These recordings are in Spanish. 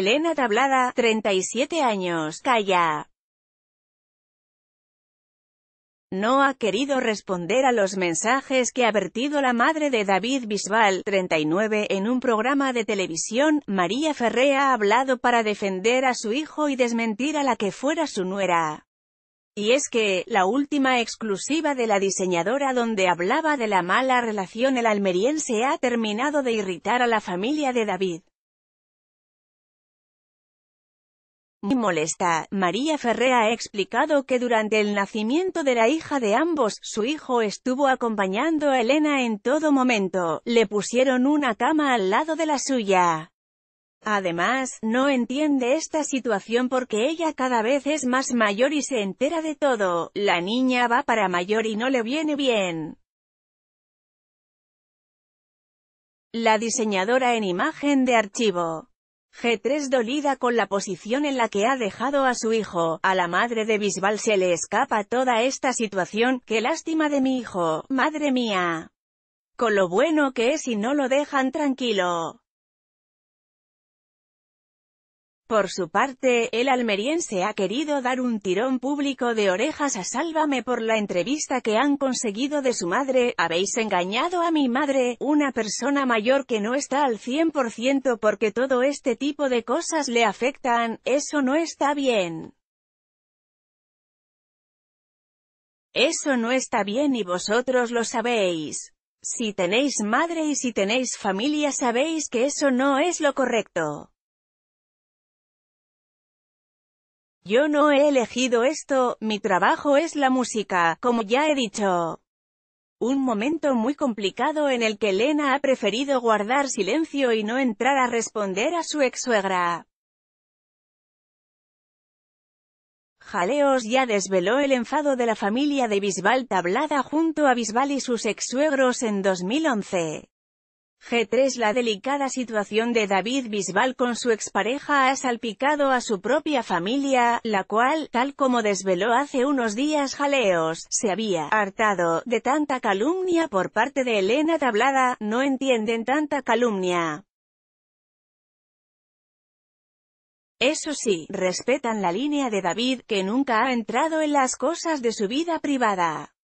Elena Tablada, 37 años, calla. No ha querido responder a los mensajes que ha vertido la madre de David Bisbal, 39, en un programa de televisión. María Ferré ha hablado para defender a su hijo y desmentir a la que fuera su nuera. Y es que, la última exclusiva de la diseñadora donde hablaba de la mala relación el almeriense ha terminado de irritar a la familia de David. muy molesta, María Ferrea ha explicado que durante el nacimiento de la hija de ambos, su hijo estuvo acompañando a Elena en todo momento, le pusieron una cama al lado de la suya. Además, no entiende esta situación porque ella cada vez es más mayor y se entera de todo, la niña va para mayor y no le viene bien. La diseñadora en imagen de archivo G3 dolida con la posición en la que ha dejado a su hijo, a la madre de Bisbal se le escapa toda esta situación, qué lástima de mi hijo, madre mía. Con lo bueno que es y no lo dejan tranquilo. Por su parte, el almeriense ha querido dar un tirón público de orejas a Sálvame por la entrevista que han conseguido de su madre, habéis engañado a mi madre, una persona mayor que no está al 100% porque todo este tipo de cosas le afectan, eso no está bien. Eso no está bien y vosotros lo sabéis. Si tenéis madre y si tenéis familia sabéis que eso no es lo correcto. Yo no he elegido esto, mi trabajo es la música, como ya he dicho. Un momento muy complicado en el que Elena ha preferido guardar silencio y no entrar a responder a su ex-suegra. Jaleos ya desveló el enfado de la familia de Bisbal Tablada junto a Bisbal y sus ex-suegros en 2011. G3 La delicada situación de David Bisbal con su expareja ha salpicado a su propia familia, la cual, tal como desveló hace unos días Jaleos, se había hartado de tanta calumnia por parte de Elena Tablada, no entienden tanta calumnia. Eso sí, respetan la línea de David, que nunca ha entrado en las cosas de su vida privada.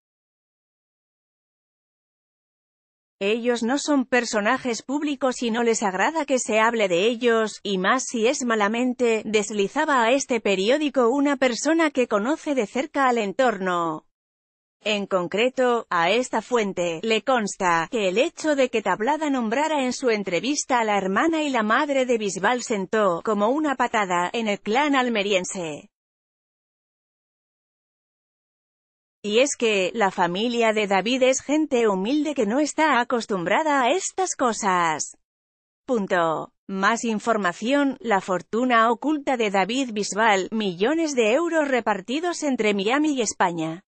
Ellos no son personajes públicos y no les agrada que se hable de ellos, y más si es malamente, deslizaba a este periódico una persona que conoce de cerca al entorno. En concreto, a esta fuente, le consta, que el hecho de que Tablada nombrara en su entrevista a la hermana y la madre de Bisbal sentó, como una patada, en el clan almeriense. Y es que, la familia de David es gente humilde que no está acostumbrada a estas cosas. Punto. Más información, la fortuna oculta de David Bisbal, millones de euros repartidos entre Miami y España.